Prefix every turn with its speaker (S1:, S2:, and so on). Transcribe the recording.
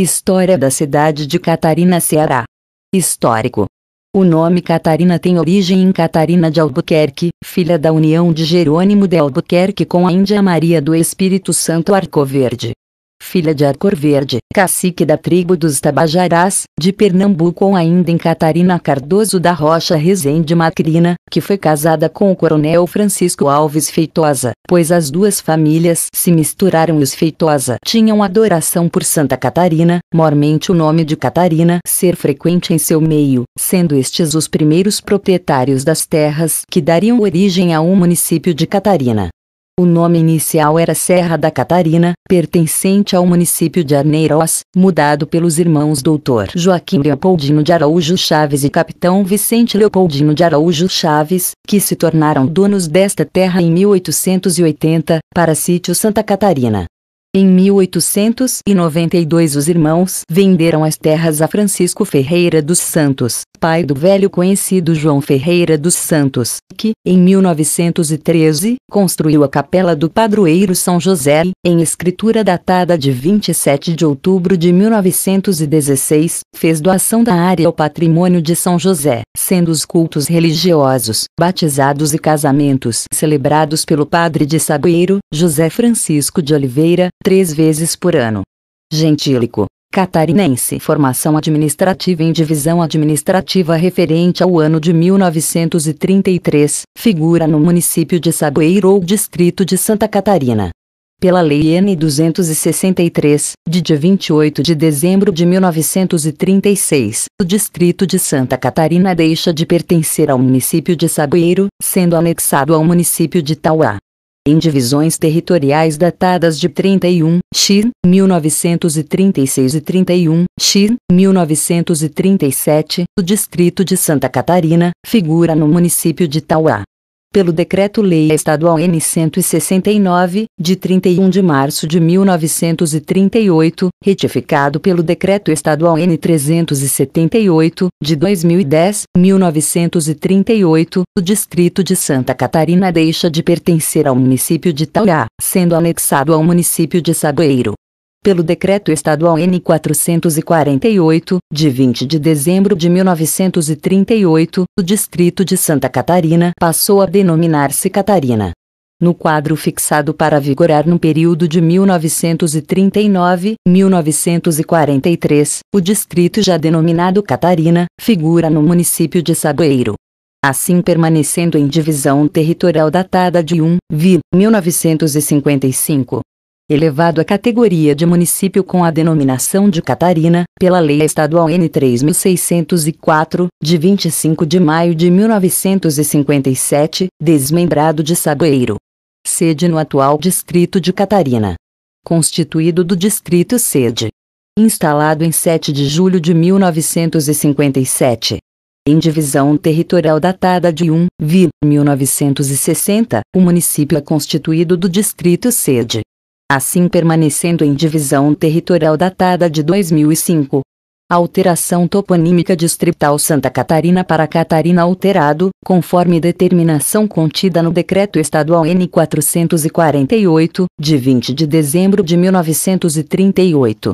S1: História da cidade de Catarina, Ceará. Histórico. O nome Catarina tem origem em Catarina de Albuquerque, filha da união de Jerônimo de Albuquerque com a Índia Maria do Espírito Santo Arcoverde filha de Arcor Verde, cacique da tribo dos Tabajarás, de Pernambuco ou ainda em Catarina Cardoso da Rocha Rezende Macrina, que foi casada com o coronel Francisco Alves Feitosa, pois as duas famílias se misturaram e os Feitosa tinham adoração por Santa Catarina, mormente o nome de Catarina ser frequente em seu meio, sendo estes os primeiros proprietários das terras que dariam origem a um município de Catarina. O nome inicial era Serra da Catarina, pertencente ao município de Arneiroz, mudado pelos irmãos Dr. Joaquim Leopoldino de Araújo Chaves e Capitão Vicente Leopoldino de Araújo Chaves, que se tornaram donos desta terra em 1880, para sítio Santa Catarina. Em 1892 os irmãos venderam as terras a Francisco Ferreira dos Santos, pai do velho conhecido João Ferreira dos Santos, que, em 1913, construiu a capela do padroeiro São José, em escritura datada de 27 de outubro de 1916, fez doação da área ao patrimônio de São José, sendo os cultos religiosos, batizados e casamentos celebrados pelo padre de Saboeiro, José Francisco de Oliveira, três vezes por ano. Gentílico, catarinense. Formação administrativa em divisão administrativa referente ao ano de 1933, figura no município de Saboeiro ou distrito de Santa Catarina pela Lei N 263, de dia 28 de dezembro de 1936, o distrito de Santa Catarina deixa de pertencer ao município de Saboeiro, sendo anexado ao município de Tauá em divisões territoriais datadas de 31 x 1936 e 31 x 1937, o distrito de Santa Catarina figura no município de Tauá pelo Decreto-Lei Estadual N169, de 31 de março de 1938, retificado pelo Decreto Estadual N378, de 2010, 1938, o Distrito de Santa Catarina deixa de pertencer ao município de Taurá, sendo anexado ao município de Saboeiro pelo Decreto Estadual N448, de 20 de dezembro de 1938, o Distrito de Santa Catarina passou a denominar-se Catarina. No quadro fixado para vigorar no período de 1939-1943, o distrito já denominado Catarina figura no município de Saboeiro assim permanecendo em divisão territorial datada de 1, vi, 1955 elevado à categoria de município com a denominação de Catarina, pela Lei Estadual N3604, de 25 de maio de 1957, desmembrado de Saboeiro. Sede no atual Distrito de Catarina. Constituído do Distrito Sede. Instalado em 7 de julho de 1957 em divisão territorial datada de 1, 1960, o município é constituído do distrito sede assim permanecendo em divisão territorial datada de 2005. Alteração toponímica distrital Santa Catarina para Catarina alterado, conforme determinação contida no Decreto Estadual N448, de 20 de dezembro de 1938.